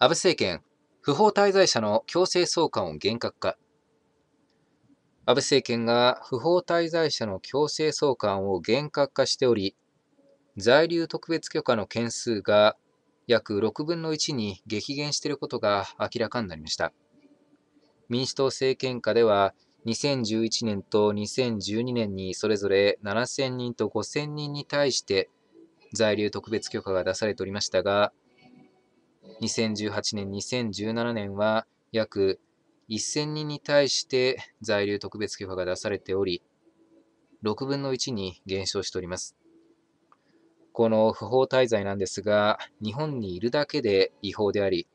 安倍政権、不法滞在者の強制送還を厳格化。安倍政権が不法滞在者の強制送還を厳格化しており、在留特別許可の件数が約6分の1に激減していることが明らかになりました。民主党政権下では、2011年と2012年にそれぞれ7000人と5000人に対して在留特別許可が出されておりましたが、2018年、2017年は約1000人に対して在留特別許可が出されており、6分の1に減少しております。この不法滞在なんですが、日本にいるだけで違法であり、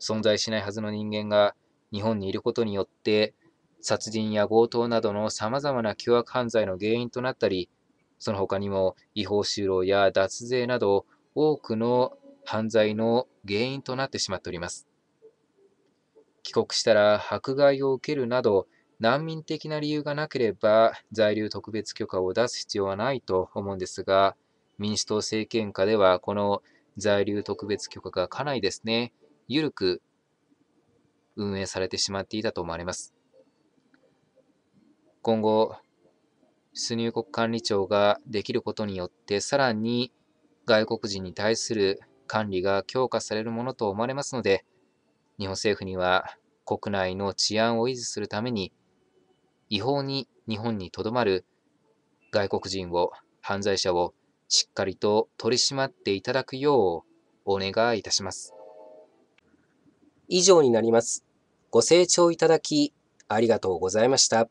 存在しないはずの人間が日本にいることによって、殺人や強盗などのさまざまな凶悪犯罪の原因となったり、その他にも違法就労や脱税など多くの犯罪の原因となってしまっております。帰国したら迫害を受けるなど、難民的な理由がなければ在留特別許可を出す必要はないと思うんですが、民主党政権下ではこの在留特別許可がかなりですね、緩く運営されてしまっていたと思われます。今後、出入国管理庁ができることによって、さらに外国人に対する管理が強化されるものと思われますので、日本政府には国内の治安を維持するために、違法に日本にとどまる外国人を、犯罪者をしっかりと取り締まっていただくようお願いいたします。以上になります。ご清聴いただきありがとうございました。